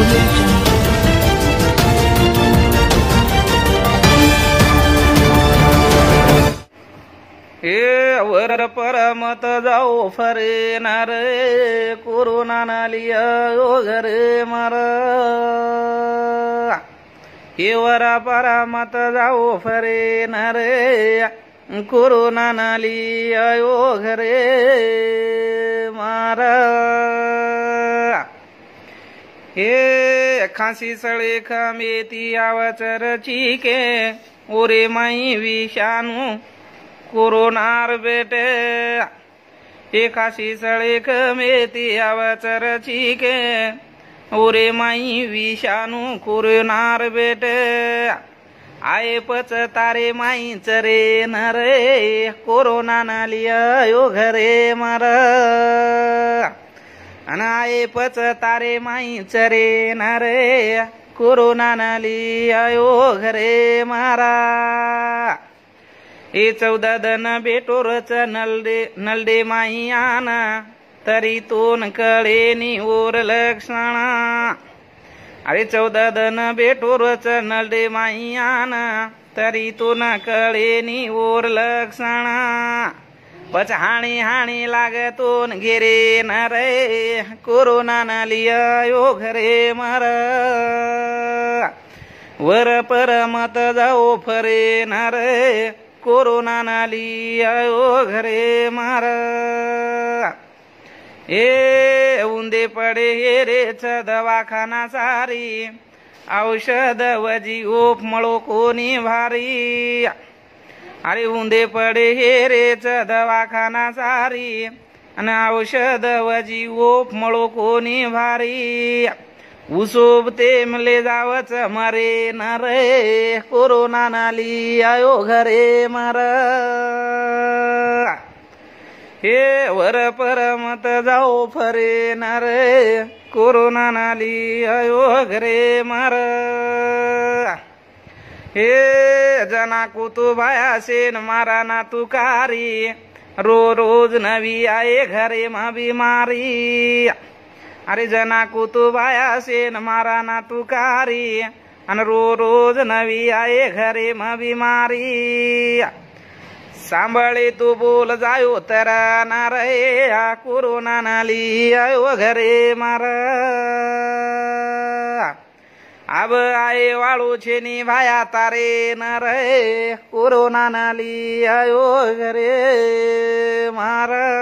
ए वर परमत जाओ फरे रे कोरोना नालिया रे मारा हे वर परमत जाओ फरे रे कोरोना नालिया रे मारा हे खासी सळे खमेती आवचरची के ओरे माई विषाणू कोरोनार बेटे हे खासी सळे खमेती आवचरची के ओरे माई विषाणू कोरोनार बेटे आये पच तारे माई चरे नरे कोरोना नालिया यो घरे मर अनाये पच तारे माई चरे रे कोरोना नाली आयो घरे मारा ए चौदा दन च नलडे नलडे माई आना तरी तोन कळे ओर लक्षणा अरे चौदा दन बेटोरच नलडे माई आना तरी तोन कळे ओर लक्षणा पचहाणी हाणी लागतून गेरे न रे कोरोना न लिया घरे मर वर परमत जाओ फरे न रे कोरोना न लिया घरे मार ए उंदे पडे हे रेच दवाखाना सारी औषध वजी ओप मळो कोणी भारी अरे उंदे पडे हे रेच दवाखाना सारी अन औषध वजी ओप मळो कोणी भारी ते मले जावच मरे न रे कोरोना नाली आयो घरे मर हे वर परमत जाओ फरे न रे कोरोना नाली आयो घरे मर हे जना सेन मारा ना तुकारी रो रोज नवी आये घरे मा बिमारी अरे जना सेन मारा ना तुकारी आणि रो रोज नवी आये घरे म बिमारी सांभळे तू बोल जायो तर रे हा कोरोना नाली आयो घरे मारा આબ આય વાળો છે ની ભાયા તારે ન રહે કોરોના ના લી આયો ઘરે મારા